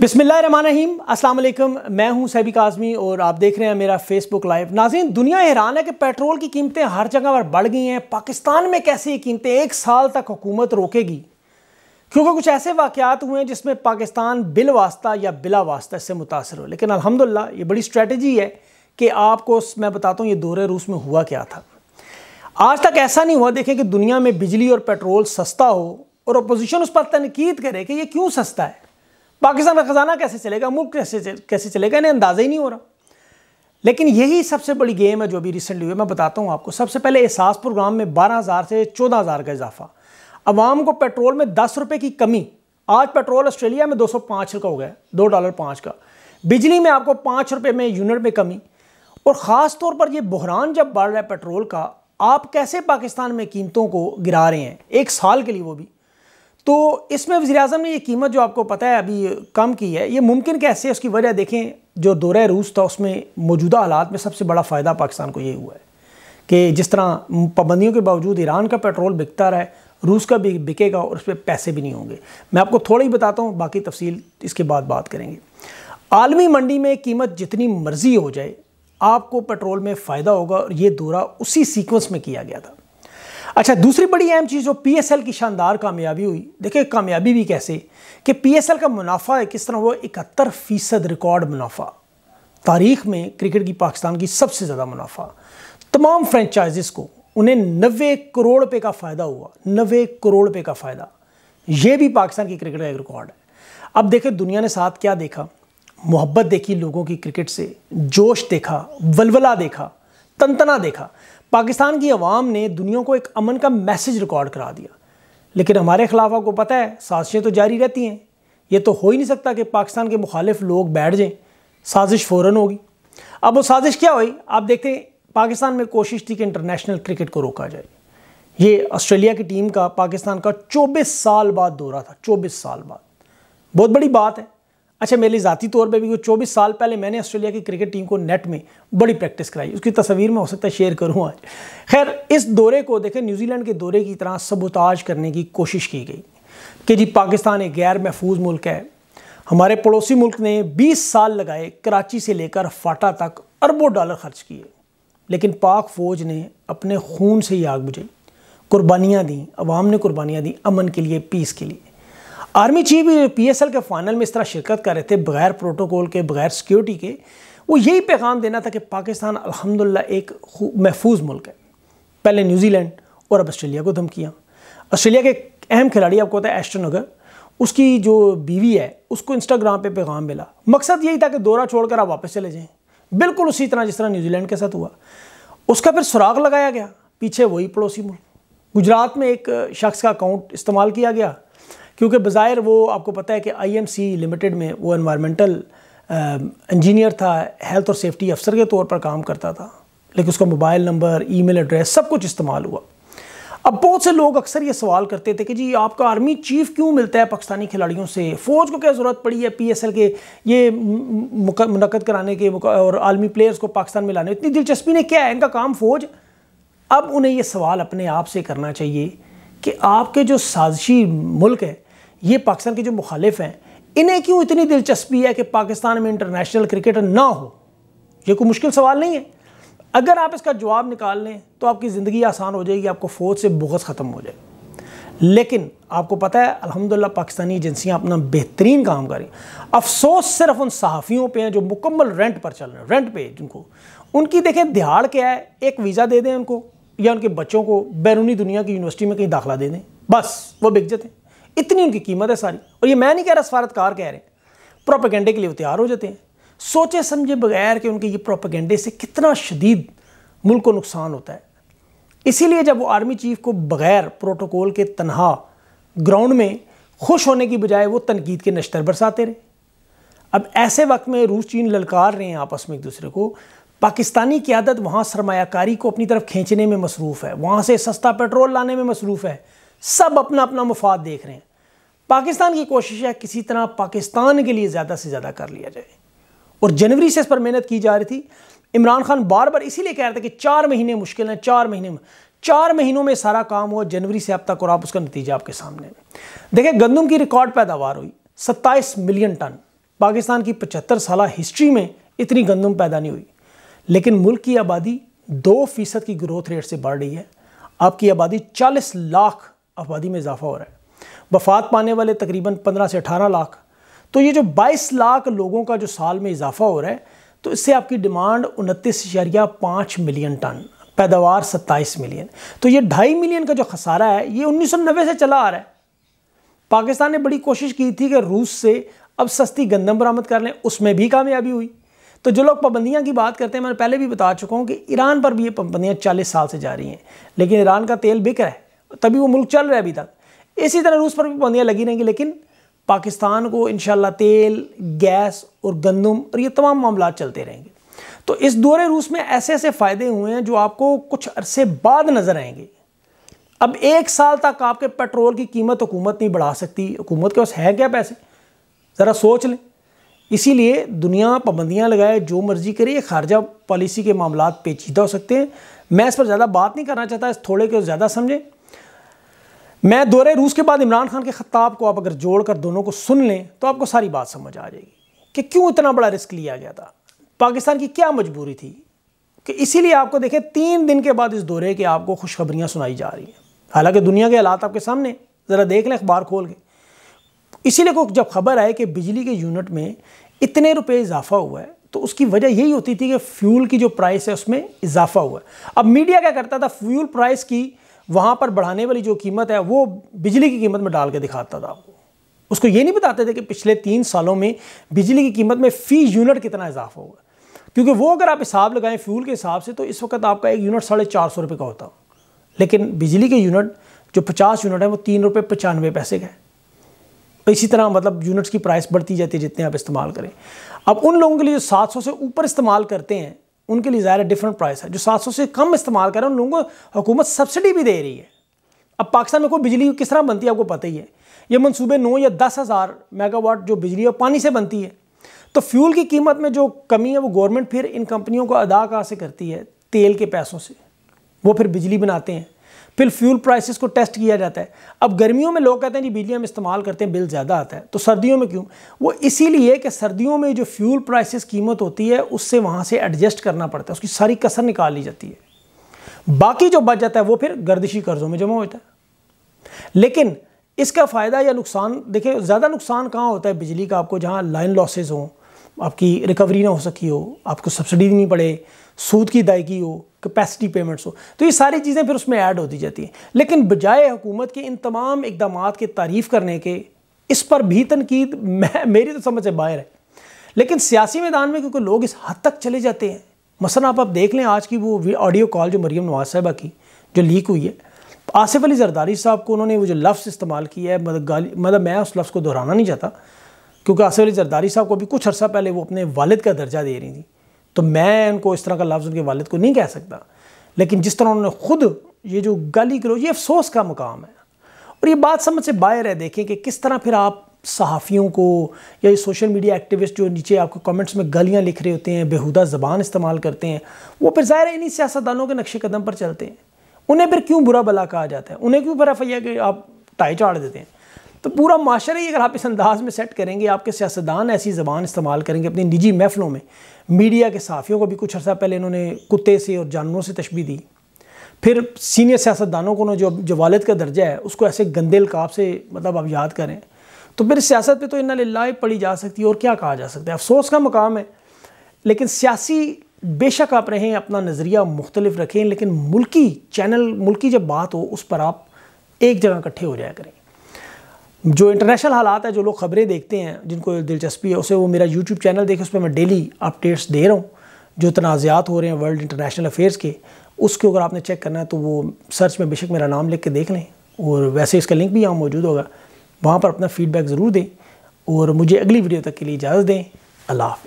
बिसमीम अस्सलाम मैं हूं सैबिक आज़मी और आप देख रहे हैं मेरा फेसबुक लाइव नाजीन दुनिया हैरान है कि पेट्रोल की कीमतें हर जगह पर बढ़ गई हैं पाकिस्तान में कैसे ये कीमतें एक साल तक हुकूमत रोकेगी क्योंकि कुछ ऐसे वाक़ात हुए हैं जिसमें पाकिस्तान बिल वास्ता या बिला वास्ता से मुतासर हो लेकिन अलहमदिल्ला ये बड़ी स्ट्रेटजी है कि आपको मैं बताता हूँ ये दौरे रूस में हुआ क्या था आज तक ऐसा नहीं हुआ देखें कि दुनिया में बिजली और पेट्रोल सस्ता हो और अपोजिशन उस पर तनकीद करे कि ये क्यों सस्ता है पाकिस्तान का ख़जाना कैसे चलेगा मुल्क कैसे चल, कैसे चलेगा इन्हें अंदाज़ा ही नहीं हो रहा लेकिन यही सबसे बड़ी गेम है जो अभी रिसेंटली हुई मैं बताता हूँ आपको सबसे पहले एहसास प्रोग्राम में बारह हज़ार से चौदह हज़ार का इजाफा अवाम को पेट्रोल में दस रुपये की कमी आज पेट्रोल ऑस्ट्रेलिया में दो सौ पाँच का हो गया दो डॉलर पाँच का बिजली में आपको पाँच रुपये में यूनिट में कमी और ख़ास तौर पर यह बहरान जब बढ़ रहा है पेट्रोल का आप कैसे पाकिस्तान में कीमतों को गिरा रहे हैं एक साल के लिए वो भी तो इसमें वजी अजम ने यह कीमत जो आपको पता है अभी कम की है ये मुमकिन कैसे उसकी वजह देखें जो दौरे रूस था उसमें मौजूदा हालात में सबसे बड़ा फ़ायदा पाकिस्तान को ये हुआ है कि जिस तरह पाबंदियों के बावजूद ईरान का पेट्रोल बिकता रहा है रूस का भी बिकेगा और उस पर पैसे भी नहीं होंगे मैं आपको थोड़ा ही बताता हूँ बाकी तफसील इसके बाद बात करेंगे आलमी मंडी में कीमत जितनी मर्जी हो जाए आपको पेट्रोल में फ़ायदा होगा और ये दौरा उसी सीक्वेंस में किया गया था अच्छा दूसरी बड़ी अहम चीज़ जो पी एस एल की शानदार कामयाबी हुई देखिए कामयाबी भी कैसे कि पी एस एल का मुनाफा किस तरह वो इकहत्तर फ़ीसद रिकॉर्ड मुनाफा तारीख में क्रिकेट की पाकिस्तान की सबसे ज़्यादा मुनाफा तमाम फ्रेंचाइजिस को उन्हें नबे करोड़ रुपये का फ़ायदा हुआ नबे करोड़ रुपये का फ़ायदा ये भी पाकिस्तान की क्रिकेट का एक रिकॉर्ड है अब देखे दुनिया ने साथ क्या देखा मोहब्बत देखी लोगों की क्रिकेट से जोश देखा वलवला देखा तनतना देखा पाकिस्तान की आवाम ने दुनिया को एक अमन का मैसेज रिकॉर्ड करा दिया लेकिन हमारे खिलाफ आपको पता है साजिशें तो जारी रहती हैं ये तो हो ही नहीं सकता कि पाकिस्तान के मुखालिफ लोग बैठ जाएं साजिश फ़ौर होगी अब वो साजिश क्या हुई आप देखते हैं पाकिस्तान में कोशिश थी कि इंटरनेशनल क्रिकेट को रोका जाए ये ऑस्ट्रेलिया की टीम का पाकिस्तान का चौबीस साल बाद दौरा था चौबीस साल बाद बहुत बड़ी बात है अच्छा मेरे लिए ज़ाती तौर पर भी कुछ चौबीस साल पहले मैंने ऑस्ट्रेलिया की क्रिकेट टीम को नेट में बड़ी प्रैक्टिस कराई उसकी तस्वीर में हो सकता है शेयर करूँ आज खैर इस दौरे को देखें न्यूजीलैंड के दौरे की तरह सबोताज करने की कोशिश की गई कि जी पाकिस्तान एक गैर महफूज मुल्क है हमारे पड़ोसी मुल्क ने 20 साल लगाए कराची से लेकर फाटा तक अरबों डॉलर खर्च किए लेकिन पाक फ़ौज ने अपने खून से ही आग बुझाई कुर्बानियाँ दी अवाम ने कुर्बानियाँ दी अमन के लिए पीस के लिए आर्मी चीफ एल के फाइनल में इस तरह शिरकत कर रहे थे बगैर प्रोटोकॉल के बगैर सिक्योरिटी के वो यही पैगाम देना था कि पाकिस्तान अलहमदिल्ला एक महफूज मुल्क है पहले न्यूजीलैंड और अब ऑस्ट्रेलिया को धमकियाँ ऑस्ट्रेलिया के अहम खिलाड़ी आपको होता है एस्टन अगर उसकी जो बीवी है उसको इंस्टाग्राम पर पैगाम मिला मकसद यही था कि दौरा छोड़कर आप वापस चले जाएँ बिल्कुल उसी तरह जिस तरह न्यूजीलैंड के साथ हुआ उसका फिर सुराग लगाया गया पीछे वही पड़ोसी मुल्क गुजरात में एक शख्स का अकाउंट इस्तेमाल किया गया क्योंकि बाज़ाहिर वो आपको पता है कि आईएमसी लिमिटेड में वो इन्वायरमेंटल इंजीनियर um, था हेल्थ और सेफ्टी अफसर के तौर पर काम करता था लेकिन उसका मोबाइल नंबर ईमेल एड्रेस सब कुछ इस्तेमाल हुआ अब बहुत से लोग अक्सर ये सवाल करते थे कि जी आपका आर्मी चीफ क्यों मिलता है पाकिस्तानी खिलाड़ियों से फ़ौज को क्या ज़रूरत पड़ी है पीएसएल के ये मुनद कराने के और आर्मी प्लेयर्स को पाकिस्तान में लाने इतनी दिलचस्पी ने क्या है इनका काम फ़ौज अब उन्हें ये सवाल अपने आप से करना चाहिए कि आपके जो साजिशी मुल्क है ये पाकिस्तान के जो मुखालिफ हैं इन्हें क्यों इतनी दिलचस्पी है कि पाकिस्तान में इंटरनेशनल क्रिकेटर ना हो ये कोई मुश्किल सवाल नहीं है अगर आप इसका जवाब निकाल लें तो आपकी ज़िंदगी आसान हो जाएगी आपको फ़ौज से बुगस ख़त्म हो जाए लेकिन आपको पता है अलहमदिल्ला पाकिस्तानी एजेंसियाँ अपना बेहतरीन काम करें अफसोस सिर्फ उन सहाफ़ियों पर हैं जो मुकम्मल रेंट पर चल रहे हैं रेंट पर जिनको उनकी देखें दिहाड़ क्या है एक वीज़ा दे दें उनको या उनके बच्चों को बैरूनी दुनिया की यूनिवर्सिटी में कहीं दाखिला दे दें बस वो बिक जाते हैं इतनी उनकी कीमत है सारी और ये मैं नहीं कह रहा सफारतकार कह रहे हैं प्रोपेगेंडे के लिए वो तैयार हो जाते हैं सोचे समझे बगैर कि उनके ये प्रोपेगेंडे से कितना शदीद मुल्क को नुकसान होता है इसीलिए जब वो आर्मी चीफ को बगैर प्रोटोकॉल के तनहा ग्राउंड में खुश होने की बजाय वो तनकीद के नश्तर बरसाते रहे अब ऐसे वक्त में रूस चीन ललकार रहे हैं आपस में एक दूसरे को पाकिस्तानी क्यादत वहाँ सरमाकारी को अपनी तरफ खींचने में मसरूफ़ है वहाँ से सस्ता पेट्रोल लाने में मसरूफ़ है सब अपना अपना मुफाद देख रहे हैं पाकिस्तान की कोशिश है किसी तरह पाकिस्तान के लिए ज़्यादा से ज़्यादा कर लिया जाए और जनवरी से इस पर मेहनत की जा रही थी इमरान खान बार बार इसीलिए कह रहे थे कि चार महीने मुश्किल हैं चार महीने में चार महीनों में सारा काम हुआ जनवरी से अब तक और आप उसका नतीजा आपके सामने देखिए गंदम की रिकॉर्ड पैदावार हुई सत्ताईस मिलियन टन पाकिस्तान की पचहत्तर साल हिस्ट्री में इतनी गंदम पैदा नहीं हुई लेकिन मुल्क की आबादी दो फीसद की ग्रोथ रेट से बढ़ रही है आपकी आबादी चालीस लाख आबादी में इजाफा हो रहा है वफात पाने वाले तकरीबन पंद्रह से अठारह लाख तो ये जो बाईस लाख लोगों का जो साल में इजाफा हो रहा है तो इससे आपकी डिमांड उनतीस शरिया पाँच मिलियन टन पैदावार सत्ताईस मिलियन तो ये ढाई मिलियन का जो खसारा है ये उन्नीस सौ नब्बे से चला आ रहा है पाकिस्तान ने बड़ी कोशिश की थी कि रूस से अब सस्ती गंदम बरामद कर लें उसमें भी कामयाबी हुई तो जो लोग पाबंदियाँ की बात करते हैं मैंने पहले भी बता चुका हूँ कि ईरान पर भी ये पाबंदियाँ चालीस साल से जारी हैं लेकिन ईरान का तेल बिक रहा है तभी वो मुल्क चल रहा है अभी तक इसी तरह रूस पर भी पाबंदियाँ लगी रहेंगी लेकिन पाकिस्तान को इन तेल गैस और गंदम और ये तमाम मामला चलते रहेंगे तो इस दौरे रूस में ऐसे ऐसे फ़ायदे हुए हैं जो आपको कुछ अरसे बाद नज़र आएंगे अब एक साल तक आपके पेट्रोल की कीमत हुकूमत नहीं बढ़ा सकती हुकूमत के पास है क्या पैसे ज़रा सोच लें इसीलिए दुनिया पाबंदियाँ लगाए जो मर्जी करे खारजा पॉलिसी के मामला पेचीदा हो सकते हैं मैं इस पर ज़्यादा बात नहीं करना चाहता इस थोड़े को ज़्यादा समझें मैं दौरे रूस के बाद इमरान खान के खताब को आप अगर जोड़कर दोनों को सुन लें तो आपको सारी बात समझ आ जाएगी कि क्यों इतना बड़ा रिस्क लिया गया था पाकिस्तान की क्या मजबूरी थी कि इसीलिए आपको देखें तीन दिन के बाद इस दौरे की आपको खुशखबरियाँ सुनाई जा रही हैं हालांकि दुनिया के हालात आपके सामने ज़रा देख लें अखबार खोल के इसीलिए को जब खबर आए कि बिजली के यूनिट में इतने रुपये इजाफा हुआ है तो उसकी वजह यही होती थी कि फ्यूल की जो प्राइस है उसमें इजाफा हुआ है अब मीडिया क्या करता था फ्यूल प्राइस की वहाँ पर बढ़ाने वाली जो कीमत है वो बिजली की कीमत में डाल के दिखाता था आपको उसको ये नहीं बताते थे कि पिछले तीन सालों में बिजली की कीमत में फ़ी यूनिट कितना इजाफा हुआ क्योंकि वो अगर आप हिसाब लगाएं फ्यूल के हिसाब से तो इस वक्त आपका एक यूनिट साढ़े चार सौ रुपये का होता लेकिन बिजली के यूनिट जो पचास यूनिट है वो तीन रुपये पचानवे पैसे का है तो इसी तरह मतलब यूनिट्स की प्राइस बढ़ती जाती है जितने आप इस्तेमाल करें अब उन लोगों के लिए जो सौ से ऊपर इस्तेमाल करते हैं उनके लिए ज़्यादा डिफरेंट प्राइस है जो 700 से कम इस्तेमाल करें उन लोगों को हुकूमत सब्सिडी भी दे रही है अब पाकिस्तान में कोई बिजली किस तरह बनती है आपको पता ही है ये मनसूबे नौ या दस हज़ार मेगावाट जो बिजली और पानी से बनती है तो फ्यूल की कीमत में जो कमी है वो गवर्नमेंट फिर इन कंपनियों को अदा कहाँ से करती है तेल के पैसों से वो फिर बिजली बनाते हैं फिर फ्यूल प्राइसेस को टेस्ट किया जाता है अब गर्मियों में लोग कहते हैं जी बिजली हम इस्तेमाल करते हैं बिल ज़्यादा आता है तो सर्दियों में क्यों वो इसीलिए कि सर्दियों में जो फ्यूल प्राइसेस कीमत होती है उससे वहाँ से एडजस्ट करना पड़ता है उसकी सारी कसर निकाल ली जाती है बाकी जो बच जाता है वो फिर गर्दिशी कर्जों में जमा होता है लेकिन इसका फ़ायदा या नुकसान देखें ज़्यादा नुकसान कहाँ होता है बिजली का आपको जहाँ लाइन लॉसेज हों आपकी रिकवरी ना हो सकी हो आपको सब्सिडी देनी पड़े सूद की अदायगी हो कैपेसिटी पेमेंट्स हो तो ये सारी चीज़ें फिर उसमें ऐड होती जाती हैं लेकिन बजाय हुकूमत के इन तमाम इकदाम की तारीफ़ करने के इस पर भी तनकीद मैं मेरी तो समझ से बाहर है लेकिन सियासी मैदान में क्योंकि लोग इस हद तक चले जाते हैं मसला आप अब देख लें आज की वो ऑडियो कॉल जो मरीम नवाज साहबा की जो लीक हुई है आसिफ अली जरदारी साहब को उन्होंने वो जो लफ्ज़ इस्तेमाल किया है मतलब गाली मतलब मैं उस लफ्ज़ को दोहराना नहीं चाहता क्योंकि आसिफ अली जरदारी साहब को भी कुछ अर्सा पहले वो अपने वालिद का दर्जा दे रही थी तो मैं उनको इस तरह का लफ्ज़ उनके वालद को नहीं कह सकता लेकिन जिस तरह उन्होंने ख़ुद ये जो गाली करो ये अफसोस का मुकाम है और ये बात समझ से बाहर है देखें कि किस तरह फिर आप सहाफ़ियों को या ये सोशल मीडिया एक्टिविस्ट जो नीचे आपको कमेंट्स में गलियाँ लिख रहे होते हैं बेहुदा ज़बान इस्तेमाल करते हैं वो फिर ज़ाहिर इन्हीं सियासतदानों के नक्शे कदम पर चलते हैं उन्हें फिर क्यों बुरा भला कहा जाता है उन्हें क्यों फिर एफ आई आर के आप टाई चाड़ देते हैं तो पूरा माशरा ही अगर आप इस अंदाज में सेट करेंगे आपके सियासतदान ऐसी ज़बान इस्तेमाल करेंगे अपनी निजी महफ़लों में मीडिया के साफ़ियों को भी कुछ अर्सा पहले इन्होंने कुत्ते से और जानवरों से तशबी दी फिर सीनियर सियासतदानों को जो जो वालद का दर्जा है उसको ऐसे गंदे अलकाब से मतलब आप याद करें तो फिर सियासत पर तो इन लाए पढ़ी जा सकती है और क्या कहा जा सकता है अफसोस का मकाम है लेकिन सियासी बेशक आप रहें अपना नज़रिया मुख्तलिफ रखें लेकिन मुल्की चैनल मुल्की जब बात हो उस पर आप एक जगह इकट्ठे हो जाया करें जो इंटरनेशनल हालात है जो लोग खबरें देखते हैं जिनको दिलचस्पी है उसे वो मेरा यूट्यूब चैनल देखे उस पर मैं डेली अपडेट्स दे रहा हूँ जो तनाज़ात हो रहे हैं वर्ल्ड इंटरनेशनल अफेयर्स के उसके अगर आपने चेक करना है तो वो सर्च में बेशक मेरा नाम लिख के देख लें और वैसे इसका लिंक भी यहाँ मौजूद होगा वहाँ पर अपना फीडबैक ज़रूर दें और मुझे अगली वीडियो तक के लिए इजाज़त दें अल्लाह हाफ़